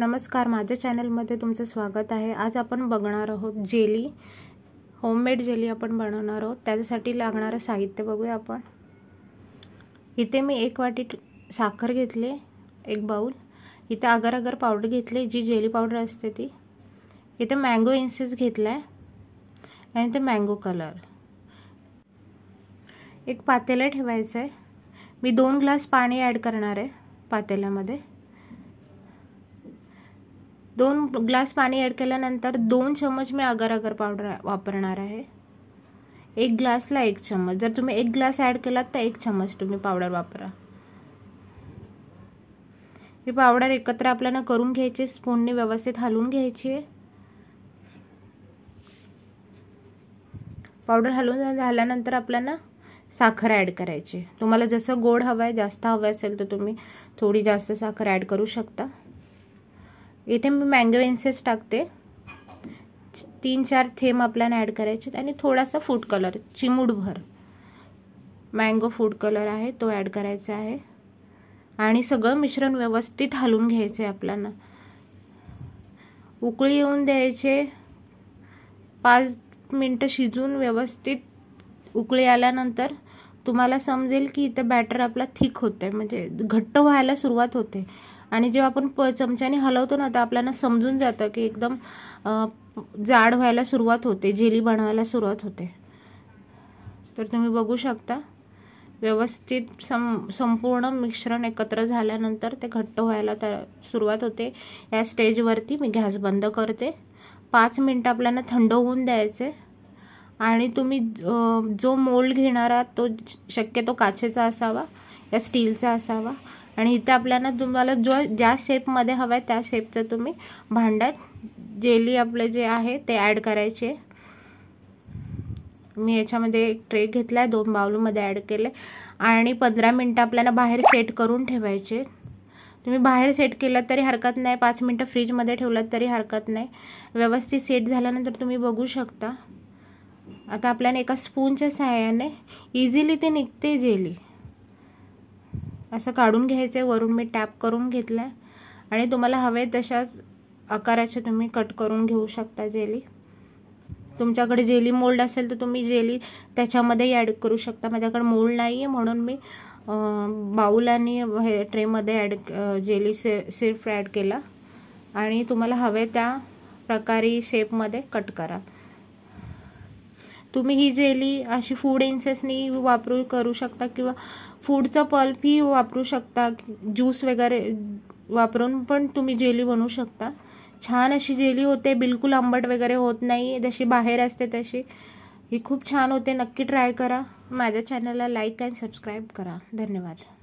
नमस्कार माझ्या चॅनलमध्ये तुमचं स्वागत आहे आज आपण बघणार आहोत जेली होममेड जेली आपण बनवणार आहोत त्याच्यासाठी लागणारं साहित्य बघूया आपण इथे मी एक वाटी साखर घेतले एक बाऊल इथे अगर अगर पावडर घेतली जी जेली पावडर असते ती इथे मँगो इन्सेस घेतला आहे आणि ते मँगो कलर एक पातेलं ठेवायचं आहे मी दोन ग्लास पाणी ॲड करणार आहे पातेल्यामध्ये दोन ग्लास पाणी ॲड केल्यानंतर दोन चमच मी अगर अगर पावडर वापरणार आहे एक ग्लासला एक चम्मच जर तुम्ही एक ग्लास ॲड केलात तर एक चम्मच तुम्ही पावडर वापरा ही पावडर एकत्र आपल्याला करून घ्यायची स्पूनने व्यवस्थित हलवून घ्यायची आहे पावडर हलवून झाल्यानंतर आपल्याला साखर ॲड करायची तुम्हाला जसं गोड हवं आहे जास्त हवं असेल तर तुम्ही थोडी जास्त साखर ॲड करू शकता इथे मी मँगो इन्सेस टाकते तीन चार थेंब आपल्याला ॲड करायचे आणि थोडासा फूड कलर चिमूडभर मँगो फूड कलर आहे तो ॲड करायचा आहे आणि सगळं मिश्रण व्यवस्थित हलून घ्यायचं आहे आपल्याला उकळी येऊन द्यायचे पाच मिनटं शिजून व्यवस्थित उकळी आल्यानंतर तुम्हाला समजेल की इथं बॅटर आपला थिक होतं आहे म्हणजे घट्ट व्हायला सुरुवात होते आणि जेव्हा आपण प चमच्याने हलवतो ना तर आपल्याला समजून जातं की एकदम जाड व्हायला सुरुवात होते जेली बनवायला सुरुवात होते तर तुम्ही बघू शकता व्यवस्थित सम संपूर्ण मिश्रण एकत्र झाल्यानंतर ते घट्ट व्हायला तर सुरुवात होते या स्टेजवरती मी गॅस बंद करते पाच मिनटं आपल्याला थंड होऊन द्यायचे आणि तुम्ही जो मोल्ड घेणार आहात तो शक्यतो काचेचा असावा या स्टीलचा असावा आणि इथे आपल्याला तुम्हाला जो ज्या शेपमध्ये हवा आहे त्या शेपचं तुम्ही भांड्यात जेली आपलं जे आहे ते ॲड करायचे मी याच्यामध्ये एक ट्रे घेतला आहे दोन बाउलमध्ये ॲड केले आणि पंधरा मिनटं आपल्याला बाहेर सेट करून ठेवायचे तुम्ही बाहेर सेट केलं तरी हरकत नाही पाच मिनटं फ्रीजमध्ये ठेवलं तरी हरकत नाही व्यवस्थित सेट झाल्यानंतर तुम्ही बघू शकता आता आपल्याने एका स्पूनच्या सहाय्याने इझिली ते निघते जेली असं काढून घ्यायचं आहे वरून मी टॅप करून घेतलं आहे आणि तुम्हाला हवे तशाच आकाराचे तुम्ही कट करून घेऊ शकता जेली तुमच्याकडे जेली मोल्ड असेल तर तुम्ही जेली त्याच्यामध्ये ॲड करू शकता माझ्याकडे मोल्ड नाही आहे म्हणून मी बाऊल आणि हे ट्रेमध्ये ॲड जेली से सिर्फ ॲड केला आणि तुम्हाला हवे त्या प्रकारे शेपमध्ये कट करा तुम्ही ही जेली अशी फूड इन्सेसनी वापरू करू शकता किंवा फूडचा पल्पही वापरू शकता ज्यूस वगैरे वापरून पण तुम्ही जेली बनवू शकता छान अशी जेली होते बिलकुल आंबट वगैरे होत नाही जशी बाहेर असते तशी ही खूप छान होते नक्की ट्राय करा माझ्या चॅनलला लाईक अँड सबस्क्राईब करा धन्यवाद